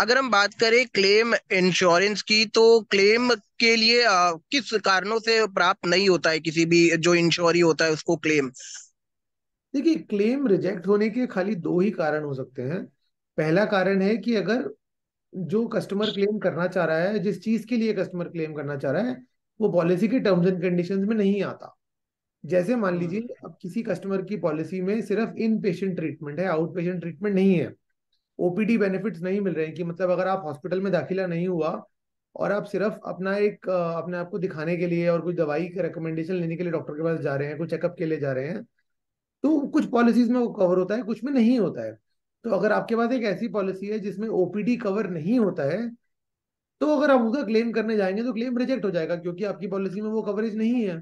अगर हम बात करें क्लेम इंश्योरेंस की तो क्लेम के लिए आ, किस कारणों से प्राप्त नहीं होता है किसी भी जो इंश्योरी होता है उसको क्लेम देखिए क्लेम रिजेक्ट होने के खाली दो ही कारण हो सकते हैं पहला कारण है कि अगर जो कस्टमर क्लेम करना चाह रहा है जिस चीज के लिए कस्टमर क्लेम करना चाह रहा है वो पॉलिसी के टर्म्स एंड कंडीशंस में नहीं आता जैसे मान लीजिए हम्म। अब किसी कस्टमर की पॉलिसी में सिर्फ इन पेशेंट ट्रीटमेंट है आउट पेशेंट ट्रीटमेंट नहीं है ओपीडी बेनिफिट्स नहीं मिल रहे हैं कि मतलब अगर आप हॉस्पिटल में दाखिला नहीं हुआ और आप सिर्फ अपना एक अपने आप को दिखाने के लिए और कुछ दवाई का रिकमेंडेशन लेने के लिए डॉक्टर के पास जा रहे हैं कुछ चेकअप के लिए जा रहे हैं तो कुछ पॉलिसीज में वो कवर होता है कुछ में नहीं होता है तो अगर आपके पास एक ऐसी पॉलिसी है जिसमें ओपीडी कवर नहीं होता है तो अगर आप उसका क्लेम करने जाएंगे तो क्लेम रिजेक्ट हो जाएगा क्योंकि आपकी पॉलिसी में वो कवरेज नहीं है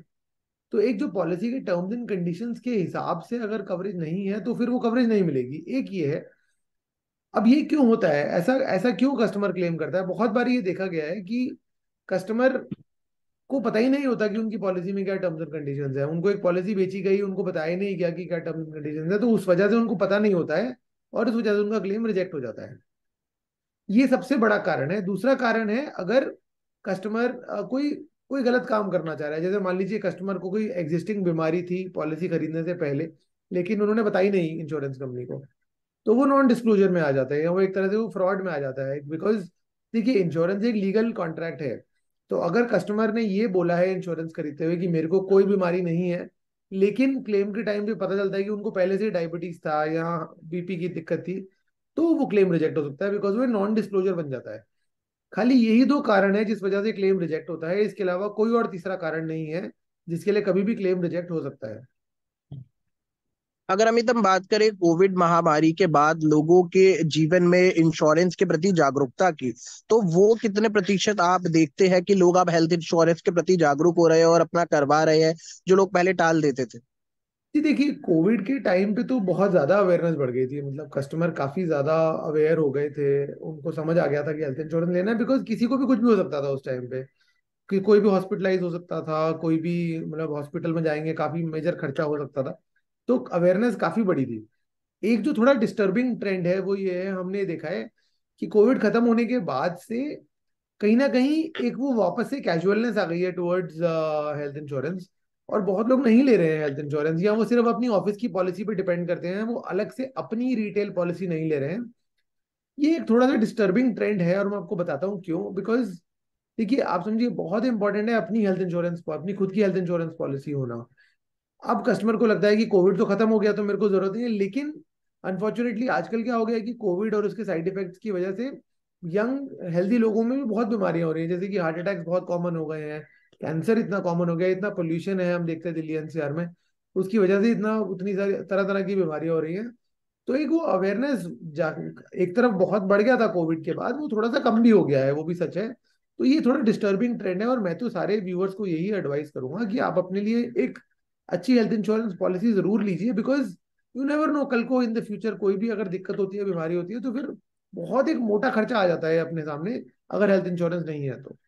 तो एक जो पॉलिसी के टर्म्स एंड कंडीशंस के हिसाब से अगर कवरेज नहीं है तो फिर वो कवरेज नहीं मिलेगी एक ये है अब ये क्यों होता है ऐसा ऐसा क्यों कस्टमर क्लेम करता है बहुत बार ये देखा गया है कि कस्टमर को पता ही नहीं होता कि उनकी पॉलिसी में क्या टर्म्स एंड कंडीशंस है उनको एक पॉलिसी बेची गई उनको बताया ही नहीं गया कि क्या टर्म्स एंड कंडीशंस है तो उस वजह से उनको पता नहीं होता है और इस वजह से उनका क्लेम रिजेक्ट हो जाता है ये सबसे बड़ा कारण है दूसरा कारण है अगर कस्टमर कोई कोई गलत काम करना चाह रहा है जैसे मान लीजिए कस्टमर को कोई एग्जिस्टिंग बीमारी थी पॉलिसी खरीदने से पहले लेकिन उन्होंने बताई नहीं इंश्योरेंस कंपनी को तो वो नॉन डिस्क्लोजर में आ जाता है या वो एक तरह से वो फ्रॉड में आ जाता है बिकॉज देखिए इंश्योरेंस एक लीगल कॉन्ट्रैक्ट है तो अगर कस्टमर ने ये बोला है इंश्योरेंस खरीदते हुए कि मेरे को कोई बीमारी नहीं है लेकिन क्लेम के टाइम पे पता चलता है कि उनको पहले से डायबिटीज था या बीपी की दिक्कत थी तो वो क्लेम रिजेक्ट हो सकता है बिकॉज वो नॉन डिस्क्लोजर बन जाता है खाली यही दो कारण है जिस वजह से क्लेम रिजेक्ट होता है इसके अलावा कोई और तीसरा कारण नहीं है जिसके लिए कभी भी क्लेम रिजेक्ट हो सकता है अगर अमित हम बात करें कोविड महामारी के बाद लोगों के जीवन में इंश्योरेंस के प्रति जागरूकता की तो वो कितने प्रतिशत आप देखते हैं कि लोग अब हेल्थ इंश्योरेंस के प्रति जागरूक हो रहे हैं और अपना करवा रहे हैं जो लोग पहले टाल देते थे जी देखिए कोविड के टाइम पे तो बहुत ज़्यादा अवेयरनेस बढ़ गई थी मतलब कस्टमर काफ़ी ज़्यादा अवेयर हो गए थे उनको समझ आ गया था कि हेल्थ इंश्योरेंस लेना है बिकॉज किसी को भी कुछ भी हो सकता था उस टाइम पे कि कोई भी हॉस्पिटलाइज हो सकता था कोई भी मतलब हॉस्पिटल में जाएंगे काफ़ी मेजर खर्चा हो सकता था तो अवेयरनेस काफी बड़ी थी एक जो थोड़ा डिस्टर्बिंग ट्रेंड है वो ये है हमने देखा है कि कोविड खत्म होने के बाद से कहीं ना कहीं एक वो वापस से कैजुअलनेस आ गई है टुवर्ड्स हेल्थ इंश्योरेंस और बहुत लोग नहीं ले रहे हैं हेल्थ इंश्योरेंस या वो सिर्फ अपनी ऑफिस की पॉलिसी पे डिपेंड करते हैं वो अलग से अपनी रिटेल पॉलिसी नहीं ले रहे हैं ये एक थोड़ा सा डिस्टर्बिंग ट्रेंड है और मैं आपको बताता हूँ क्यों बिकॉज देखिए आप समझिए बहुत इंपॉर्टेंट है अपनी हेल्थ इंश्योरेंस अपनी खुद की हेल्थ इंश्योरेंस पॉलिसी होना अब कस्टमर को लगता है कि कोविड तो खत्म हो गया तो मेरे को जरूरत नहीं है लेकिन अनफॉर्चुनेटली आजकल क्या हो गया है कि कोविड और उसके साइड इफेक्ट्स की वजह से यंग हेल्दी लोगों में भी बहुत बीमारियां हो रही हैं जैसे कि हार्ट अटैक्स बहुत कॉमन हो गए हैं कैंसर इतना कॉमन हो गया इतना पोल्यूशन है हम देखते हैं दिल्ली एनसीआर में उसकी वजह से इतना उतनी सारी तरह तरह की बीमारियां हो रही हैं तो एक वो अवेयरनेस एक तरफ बहुत बढ़ गया था कोविड के बाद वो थोड़ा सा कम भी हो गया है वो भी सच है तो ये थोड़ा डिस्टर्बिंग ट्रेंड है और मैं तो सारे व्यूअर्स को यही एडवाइस करूंगा कि आप अपने लिए एक अच्छी हेल्थ इंश्योरेंस पॉलिसी जरूर लीजिए बिकॉज यू नेवर नो कल को इन द फ्यूचर कोई भी अगर दिक्कत होती है बीमारी होती है तो फिर बहुत एक मोटा खर्चा आ जाता है अपने सामने अगर हेल्थ इंश्योरेंस नहीं है तो